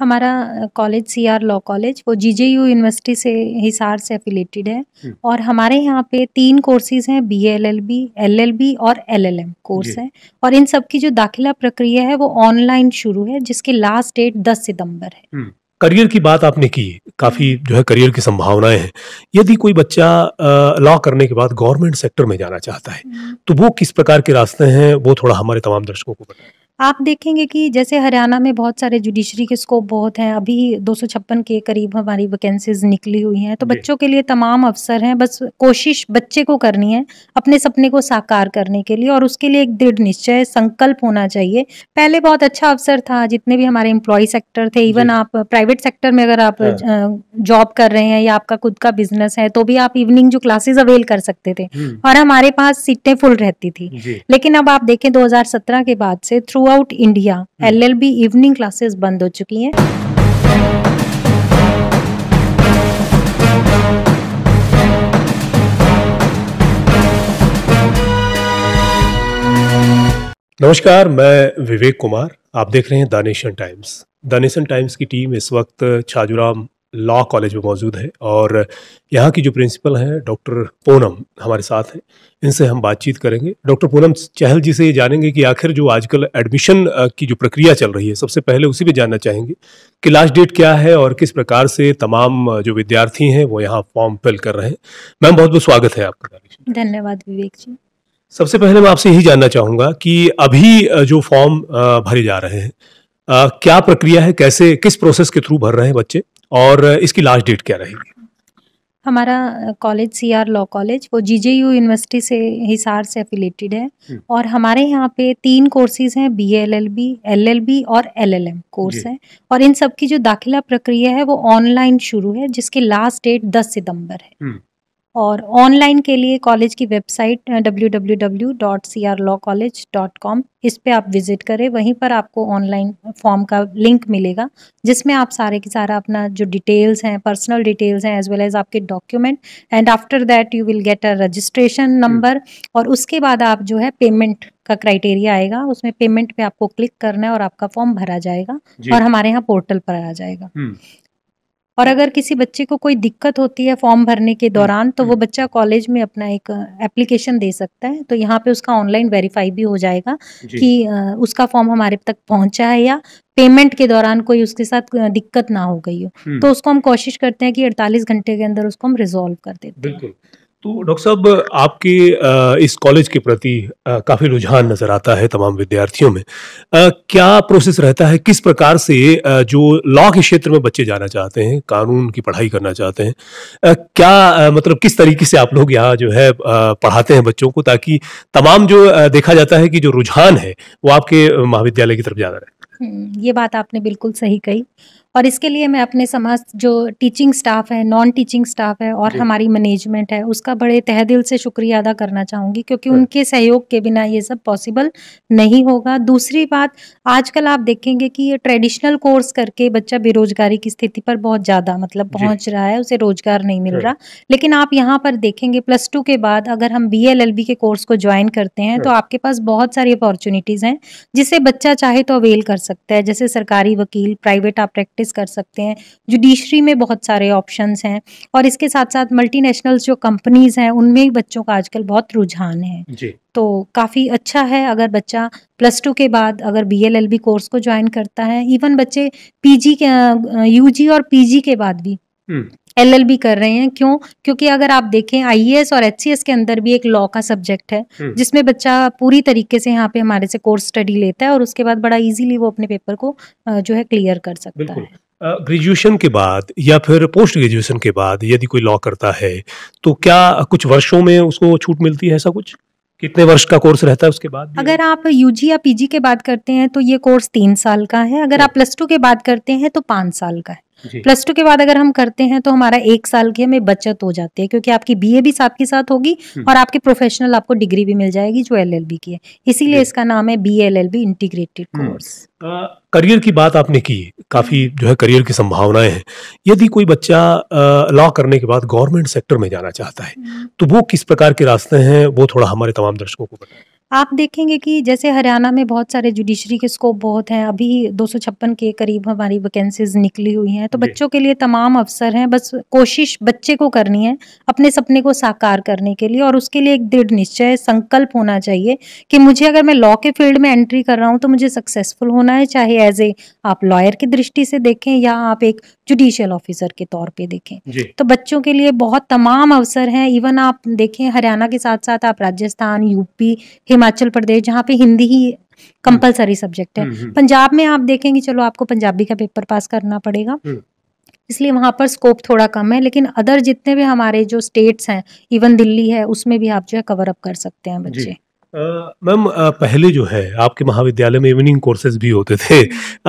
हमारा college C R law college वो G जे U university से हिसार से एफिलेटेड है हम्म। और हमारे यहाँ पे तीन कोर्सेज हैं B L L B L L B और एल एल एम कोर्स है और इन सब की जो दाखिला प्रक्रिया है वो ऑनलाइन शुरू है जिसकी लास्ट डेट दस सितम्बर है करियर हम्म। की बात आपने की काफ़ी जो है करियर की संभावनाएं हैं यदि कोई बच्चा लॉ करने के बाद गवर्नमेंट सेक्टर में जाना चाहता है हम्म। तो वो किस प्रकार के रास्ते हैं वो थोड़ा हमारे तमाम दर्शकों को बताएं आप देखेंगे कि जैसे हरियाणा में बहुत सारे जुडिशरी के स्कोप बहुत हैं अभी दो के करीब हमारी वैकेंसीज निकली हुई हैं तो बच्चों के लिए तमाम अवसर हैं बस कोशिश बच्चे को करनी है अपने सपने को साकार करने के लिए और उसके लिए एक दृढ़ निश्चय संकल्प होना चाहिए पहले बहुत अच्छा अवसर था जितने भी हमारे इम्प्लॉय सेक्टर थे इवन आप प्राइवेट सेक्टर में अगर आप जॉब हाँ। कर रहे हैं या आपका खुद का बिजनेस है तो भी आप इवनिंग जो क्लासेस अवेल कर सकते थे हम्म। और हमारे पास सीटें फुल रहती थी लेकिन अब आप देखें दो के बाद से throughout India LLB evening classes बंद हो चुकी हैं नमस्कार मैं विवेक कुमार आप देख रहे हैं दानिशन टाइम्स दानिशन टाइम्स की टीम इस वक्त छाजुराम लॉ कॉलेज में मौजूद है और यहाँ की जो प्रिंसिपल हैं डॉक्टर पूनम हमारे साथ हैं इनसे हम बातचीत करेंगे डॉक्टर पूनम चहल जी से ये जानेंगे कि आखिर जो आजकल एडमिशन की जो प्रक्रिया चल रही है सबसे पहले उसी पर जानना चाहेंगे कि लास्ट डेट क्या है और किस प्रकार से तमाम जो विद्यार्थी हैं वो यहाँ फॉर्म फिल कर रहे हैं मैम बहुत बहुत स्वागत है आपका धन्यवाद विवेक जी सबसे पहले मैं आपसे यही जानना चाहूँगा कि अभी जो फॉर्म भरे जा रहे हैं क्या प्रक्रिया है कैसे किस प्रोसेस के थ्रू भर रहे हैं बच्चे और इसकी लास्ट डेट क्या रहेगी हमारा college C R law college वो जी जे यू यूनिवर्सिटी से हिसार से एफिलेटेड है हम्म। और हमारे यहाँ पे तीन कोर्सेज हैं B L L B L L B और एल एल एम कोर्स है और इन सब की जो दाखिला प्रक्रिया है वो ऑनलाइन शुरू है जिसकी लास्ट डेट दस सितंबर है हम्म। और ऑनलाइन के लिए कॉलेज की वेबसाइट www.crlawcollege.com इस पे आप विजिट करें वहीं पर आपको ऑनलाइन फॉर्म का लिंक मिलेगा जिसमें आप सारे की सारा अपना जो डिटेल्स हैं पर्सनल डिटेल्स हैं एज वेल एज आपके document and after that you will get a registration number और उसके बाद आप जो है पेमेंट का क्राइटेरिया आएगा उसमें पेमेंट पे आपको क्लिक करना है और आपका फॉर्म भरा जाएगा और हमारे यहाँ पोर्टल पर आ जाएगा hmm. और अगर किसी बच्चे को कोई दिक्कत होती है फॉर्म भरने के दौरान तो वो हम्म, हम्म। बच्चा कॉलेज में अपना एक एप्लीकेशन दे सकता है तो यहाँ पे उसका ऑनलाइन वेरीफाई भी हो जाएगा कि उसका फॉर्म हमारे तक पहुंचा है या पेमेंट के दौरान कोई उसके साथ दिक्कत ना हो गई हो हम्म। तो उसको हम कोशिश करते हैं कि अड़तालीस घंटे के अंदर उसको हम रिजोल्व कर देते हैं बिल्कुल तो डॉक्टर साहब आपके इस कॉलेज के प्रति काफ़ी रुझान नज़र आता है तमाम विद्यार्थियों में क्या प्रोसेस रहता है किस प्रकार से जो लॉ के क्षेत्र में बच्चे जाना चाहते हैं कानून की पढ़ाई करना चाहते हैं क्या मतलब किस तरीके से आप लोग यहाँ जो है पढ़ाते हैं बच्चों को ताकि तमाम जो देखा जाता है कि जो रुझान है वो आपके महाविद्यालय की तरफ ज़्यादा रहे हम्म, ये बात आपने बिल्कुल सही कही और इसके लिए मैं अपने समाज जो टीचिंग स्टाफ है नॉन टीचिंग स्टाफ है और हमारी मैनेजमेंट है उसका बड़े तह दिल से शुक्रिया अदा करना चाहूँगी क्योंकि उनके सहयोग के बिना ये सब पॉसिबल नहीं होगा दूसरी बात आजकल आप देखेंगे कि ये ट्रेडिशनल कोर्स करके बच्चा बेरोजगारी की स्थिति पर बहुत ज़्यादा मतलब पहुँच रहा है उसे रोजगार नहीं मिल रहा लेकिन आप यहाँ पर देखेंगे प्लस टू के बाद अगर हम बी एल एल बी के कोर्स को ज्वाइन करते हैं तो आपके पास बहुत सारी अपॉर्चुनिटीज़ हैं जिसे बच्चा चाहे तो अवेल कर सकता है जैसे सरकारी वकील प्राइवेट आप प्रैक्टिस कर सकते हैं जुडिशरी में बहुत सारे ऑप्शंस हैं और इसके साथ साथ मल्टीनेशनल्स जो कंपनीज हैं उनमें भी बच्चों का आजकल बहुत रुझान है जी तो काफ़ी अच्छा है अगर बच्चा प्लस टू के बाद अगर बी कोर्स को ज्वाइन करता है इवन बच्चे पीजी के यूजी और पीजी के बाद भी हम्म। एलएलबी कर रहे हैं क्यों क्योंकि अगर आप देखें आईएएस e और एचसीएस के अंदर भी एक लॉ का सब्जेक्ट है हम्म। जिसमें बच्चा पूरी तरीके से यहाँ पे हमारे से कोर्स स्टडी लेता है और उसके बाद बड़ा इजीली वो अपने पेपर को जो है क्लियर कर सकता है ग्रेजुएशन के बाद या फिर पोस्ट ग्रेजुएशन के बाद यदि कोई लॉ करता है तो क्या कुछ वर्षों में उसको छूट मिलती है ऐसा कुछ कितने वर्ष का कोर्स रहता है उसके बाद अगर आप यूजी या पीजी के बात करते हैं तो ये कोर्स तीन साल का है अगर हम्म। आप प्लस टू के बात करते हैं तो पाँच साल का है प्लस टू के बाद अगर हम करते हैं तो हमारा एक साल की हमें बचत हो जाती है क्योंकि आपकी बीए भी साथ के साथ होगी हम्म। और आपके प्रोफेशनल आपको डिग्री भी मिल जाएगी जो एलएलबी की है इसीलिए इसका नाम है B L L B integrated course career की बात आपने की काफी जो है करियर की संभावनाएं हैं यदि कोई बच्चा लॉ करने के बाद गवर्नमेंट सेक्टर में जाना चाहता है हम्म। तो वो किस प्रकार के रास्ते हैं वो थोड़ा हमारे तमाम दर्शकों को बताए आप देखेंगे कि जैसे हरियाणा में बहुत सारे जुडिशरी के स्कोप बहुत हैं अभी दो के करीब हमारी वैकेंसीज निकली हुई हैं तो बच्चों के लिए तमाम अवसर हैं बस कोशिश बच्चे को करनी है अपने सपने को साकार करने के लिए और उसके लिए एक दृढ़ निश्चय संकल्प होना चाहिए कि मुझे अगर मैं लॉ के फील्ड में एंट्री कर रहा हूँ तो मुझे सक्सेसफुल होना है चाहे एज ए आप लॉयर की दृष्टि से देखें या आप एक जुडिशियल ऑफिसर के तौर पे देखें तो बच्चों के लिए बहुत तमाम अवसर हैं इवन आप देखें हरियाणा के साथ साथ आप राजस्थान यूपी हिमाचल प्रदेश जहाँ पे हिंदी ही कंपलसरी सब्जेक्ट है हम्म, हम्म। पंजाब में आप देखेंगे चलो आपको पंजाबी का पेपर पास करना पड़ेगा हम्म। इसलिए वहाँ पर स्कोप थोड़ा कम है लेकिन अदर जितने भी हमारे जो स्टेट्स हैं इवन दिल्ली है उसमें भी आप जो है कवर अप कर सकते हैं बच्चे मैम पहले जो है आपके महाविद्यालय में इवनिंग कोर्सेज भी होते थे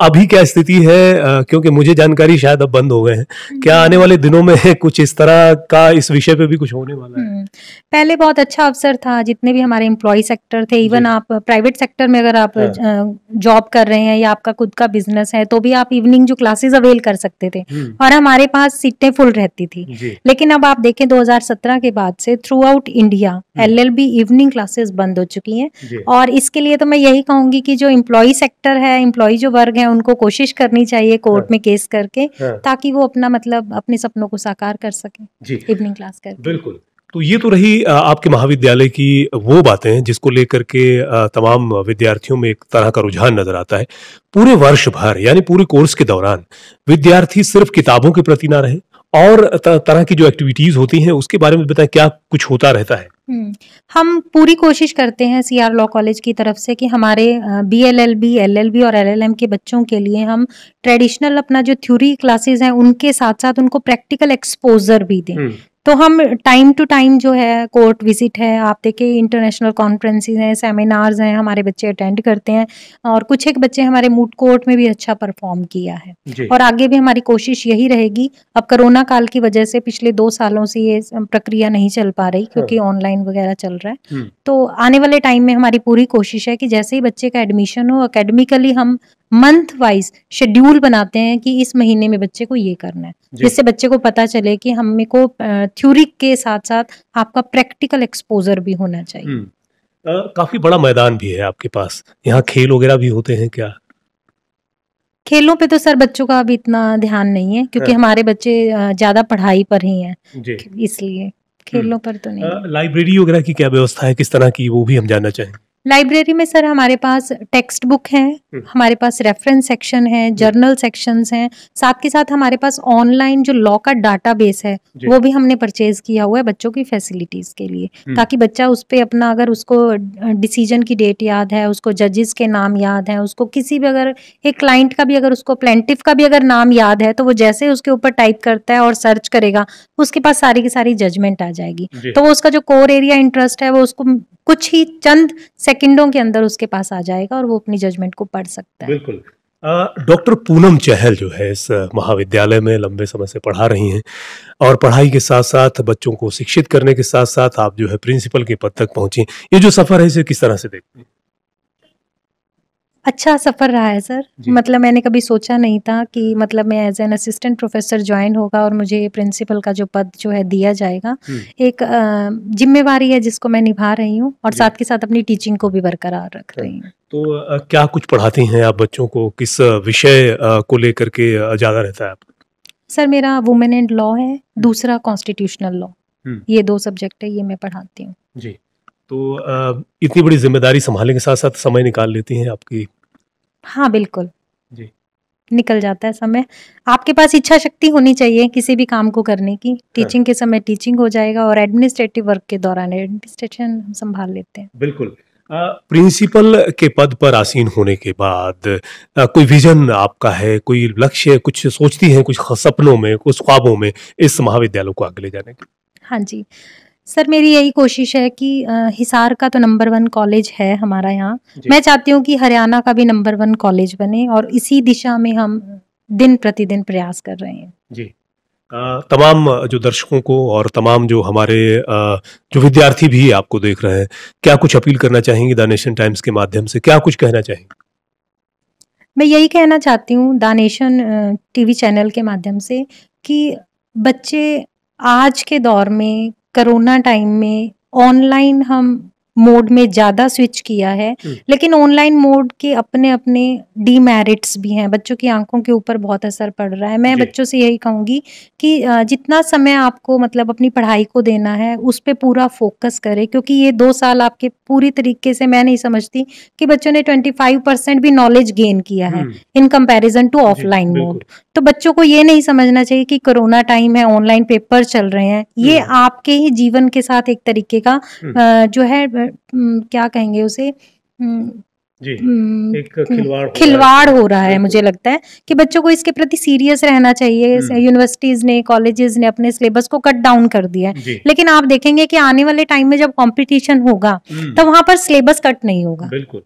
अभी क्या स्थिति है क्योंकि मुझे जानकारी शायद अब बंद हो गए हैं क्या आने वाले दिनों में कुछ इस तरह का इस विषय पे भी कुछ होने वाला है हम्म, पहले बहुत अच्छा अवसर था जितने भी हमारे एम्प्लॉय सेक्टर थे इवन आप प्राइवेट सेक्टर में अगर आप जॉब हाँ। कर रहे हैं या आपका खुद का बिजनेस है तो भी आप इवनिंग जो क्लासेज अवेल कर सकते थे हम्म। और हमारे पास सीटें फुल रहती थी लेकिन अब आप देखें दो के बाद से throughout India L evening classes बंद हो हो चुकी हैं और इसके लिए तो मैं यही कहूंगी कि जो इम्प्लॉई सेक्टर है इम्प्लॉई जो वर्ग है उनको कोशिश करनी चाहिए कोर्ट हाँ। में केस करके हाँ। ताकि वो अपना मतलब अपने सपनों को साकार कर सके इवनिंग क्लास कर बिल्कुल तो ये तो रही आपके महाविद्यालय की वो बातें जिसको लेकर के तमाम विद्यार्थियों में एक तरह का रुझान नजर आता है पूरे वर्ष भर यानी पूरे कोर्स के दौरान विद्यार्थी सिर्फ किताबों के प्रति ना रहे और तरह की जो एक्टिविटीज होती हैं उसके बारे में बताएं क्या कुछ होता रहता है हम्म, हम पूरी कोशिश करते हैं सीआर लॉ कॉलेज की तरफ से कि हमारे B L L B L L B और एल एल एम के बच्चों के लिए हम ट्रेडिशनल अपना जो थ्योरी क्लासेस हैं उनके साथ साथ उनको प्रैक्टिकल एक्सपोजर भी दें हम्म। तो हम टाइम टू टाइम जो है कोर्ट विजिट है आप देखिए इंटरनेशनल कॉन्फ्रेंसेज हैं सेमिनार्स हैं हमारे बच्चे अटेंड करते हैं और कुछ एक बच्चे हमारे मूड कोर्ट में भी अच्छा परफॉर्म किया है और आगे भी हमारी कोशिश यही रहेगी अब कोरोना काल की वजह से पिछले दो सालों से ये प्रक्रिया नहीं चल पा रही हाँ। क्योंकि ऑनलाइन वगैरह चल रहा है हम्म। तो आने वाले टाइम में हमारी पूरी कोशिश है कि जैसे ही बच्चे का एडमिशन हो अकेडमिकली हम मंथ वाइज शेड्यूल बनाते हैं कि इस महीने में बच्चे को ये करना है जिससे बच्चे को पता चले कि हमें को थ्योरी के साथ साथ आपका प्रैक्टिकल एक्सपोजर भी होना चाहिए हम्म। काफी बड़ा मैदान भी है आपके पास यहाँ खेल वगैरह भी होते हैं क्या खेलों पे तो सर बच्चों का अभी इतना ध्यान नहीं है क्योंकि हाँ। हमारे बच्चे ज्यादा पढ़ाई पर ही हैं इसलिए खेलों हम्म। पर तो नहीं लाइब्रेरी वगैरह की क्या व्यवस्था है किस तरह की वो भी हम जानना चाहेंगे लाइब्रेरी में सर हमारे पास टेक्स्ट बुक है हम्म। हमारे पास रेफरेंस सेक्शन है जर्नल सेक्शंस हैं साथ के साथ हमारे पास ऑनलाइन जो लॉ का डाटा बेस है वो भी हमने परचेज किया हुआ है बच्चों की फैसिलिटीज के लिए हम्म। ताकि बच्चा उस पर अपना अगर उसको डिसीजन की डेट याद है उसको जजेस के नाम याद है उसको किसी भी अगर एक क्लाइंट का भी अगर उसको प्लेंटिव का भी अगर नाम याद है तो वो जैसे उसके ऊपर टाइप करता है और सर्च करेगा उसके पास सारी की सारी जजमेंट आ जाएगी तो वो उसका जो कोर एरिया इंटरेस्ट है वो उसको कुछ ही चंद सेकंडों के अंदर उसके पास आ जाएगा और वो अपनी जजमेंट को पढ़ सकता है बिल्कुल डॉक्टर पूनम चहल जो है इस महाविद्यालय में लंबे समय से पढ़ा रही हैं और पढ़ाई के साथ साथ बच्चों को शिक्षित करने के साथ साथ आप जो है प्रिंसिपल के पद तक पहुंची ये जो सफर है इसे किस तरह से देखते हैं अच्छा सफ़र रहा है सर मतलब मैंने कभी सोचा नहीं था कि मतलब मैं as an assistant professor join होगा और मुझे प्रिंसिपल का जो पद जो है दिया जाएगा हम्म। एक जिम्मेवारी है जिसको मैं निभा रही हूँ और साथ के साथ अपनी टीचिंग को भी बरकरार रख हाँ। रही हूँ तो आ, क्या कुछ पढ़ाती हैं आप बच्चों को किस विषय को लेकर के ज़्यादा रहता है आप सर मेरा वुमेन एंड लॉ है हम्म। दूसरा कॉन्स्टिट्यूशनल हम्म। लॉ ये दो सब्जेक्ट है ये मैं पढ़ाती हूँ जी तो इतनी बड़ी जिम्मेदारी संभालने के साथ साथ समय निकाल लेती हैं आपकी हाँ बिल्कुल जी निकल जाता है समय आपके पास इच्छा शक्ति होनी चाहिए किसी भी काम को करने की हाँ। टीचिंग के समय टीचिंग हो जाएगा और एडमिनिस्ट्रेटिव वर्क के दौरान एडमिनिस्ट्रेशन हम संभाल लेते हैं बिल्कुल प्रिंसिपल के पद पर आसीन होने के बाद आ, कोई विजन आपका है कोई लक्ष्य कुछ सोचती हैं कुछ सपनों में कुछ ख्वाबों में इस महाविद्यालय को आगे ले जाने के हाँ जी सर मेरी यही कोशिश है कि हिसार का तो नंबर वन कॉलेज है हमारा यहाँ मैं चाहती हूँ कि हरियाणा का भी नंबर वन कॉलेज बने और इसी दिशा में हम दिन प्रतिदिन प्रयास कर रहे हैं जी तमाम जो दर्शकों को और तमाम जो हमारे जो विद्यार्थी भी आपको देख रहे हैं क्या कुछ अपील करना चाहेंगे द नेशन टाइम्स के माध्यम से क्या कुछ कहना चाहेंगे मैं यही कहना चाहती हूँ द नेशन टीवी चैनल के माध्यम से कि बच्चे आज के दौर में करोना टाइम में ऑनलाइन हम मोड में ज़्यादा स्विच किया है हम्म। लेकिन ऑनलाइन मोड के अपने अपने डीमेरिट्स भी हैं बच्चों की आंखों के ऊपर बहुत असर पड़ रहा है मैं बच्चों से यही कहूँगी कि जितना समय आपको मतलब अपनी पढ़ाई को देना है उस पर पूरा फोकस करें क्योंकि ये दो साल आपके पूरी तरीके से मैं नहीं समझती कि बच्चों ने ट्वेंटी फाइव परसेंट भी नॉलेज गेन किया है in comparison to offline mode तो बच्चों को ये नहीं समझना चाहिए कि कोरोना टाइम है ऑनलाइन पेपर चल रहे हैं ये हम्म। आपके ही जीवन के साथ एक तरीके का हम्म। जो है हम्म, क्या कहेंगे उसे हम्म, जी हम्म, एक खिलवाड़ खिलवाड़ हो रहा है मुझे लगता है कि बच्चों को इसके प्रति सीरियस रहना चाहिए यूनिवर्सिटीज ने कॉलेजेस ने अपने सिलेबस को कट डाउन कर दिया है लेकिन आप देखेंगे कि आने वाले टाइम में जब कंपटीशन होगा तो वहां पर सिलेबस कट नहीं होगा बिल्कुल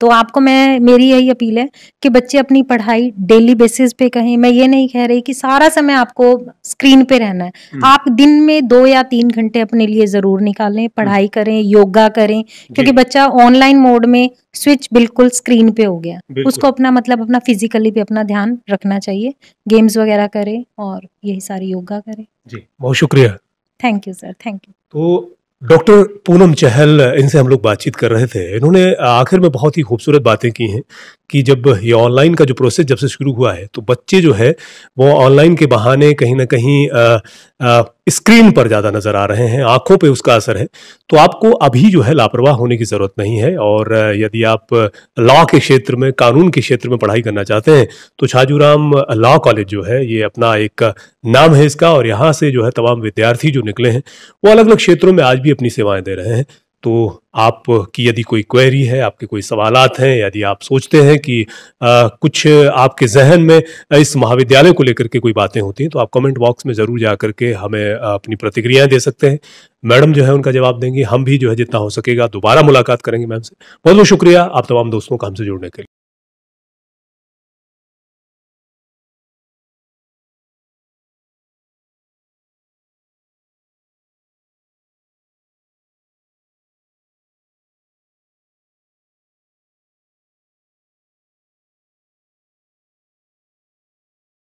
तो आपको मैं मेरी यही अपील है कि बच्चे अपनी पढ़ाई डेली बेसिस पे कहें मैं ये नहीं कह रही कि सारा समय आपको स्क्रीन पे रहना है हम्म। आप दिन में दो या तीन घंटे अपने लिए जरूर निकालें पढ़ाई हम्म। करें योगा करें क्योंकि बच्चा ऑनलाइन मोड में स्विच बिल्कुल स्क्रीन पे हो गया उसको अपना मतलब अपना फिजिकली भी अपना ध्यान रखना चाहिए गेम्स वगैरह करें और यही सारी योगा करें जी बहुत शुक्रिया thank you sir thank you तो डॉक्टर पूनम चहल इनसे हम लोग बातचीत कर रहे थे इन्होंने आखिर में बहुत ही खूबसूरत बातें की हैं कि जब ये ऑनलाइन का जो प्रोसेस जब से शुरू हुआ है तो बच्चे जो है वो ऑनलाइन के बहाने कहीं ना कहीं स्क्रीन पर ज़्यादा नज़र आ रहे हैं आंखों पे उसका असर है तो आपको अभी जो है लापरवाह होने की ज़रूरत नहीं है और यदि आप लॉ के क्षेत्र में कानून के क्षेत्र में पढ़ाई करना चाहते हैं तो छाजूराम लॉ कॉलेज जो है ये अपना एक नाम है इसका और यहाँ से जो है तमाम विद्यार्थी जो निकले हैं वो अलग अलग क्षेत्रों में आज भी अपनी सेवाएं दे रहे हैं तो आपकी यदि कोई क्वेरी है आपके कोई सवाल हैं यदि आप सोचते हैं कि आ, कुछ आपके जहन में इस महाविद्यालय को लेकर के कोई बातें होती हैं तो आप कमेंट बॉक्स में ज़रूर जा करके हमें अपनी प्रतिक्रियाएं दे सकते हैं मैडम जो है उनका जवाब देंगी हम भी जो है जितना हो सकेगा दोबारा मुलाकात करेंगे मैम से बहुत बहुत शुक्रिया आप तमाम दोस्तों का हमसे जुड़ने के लिए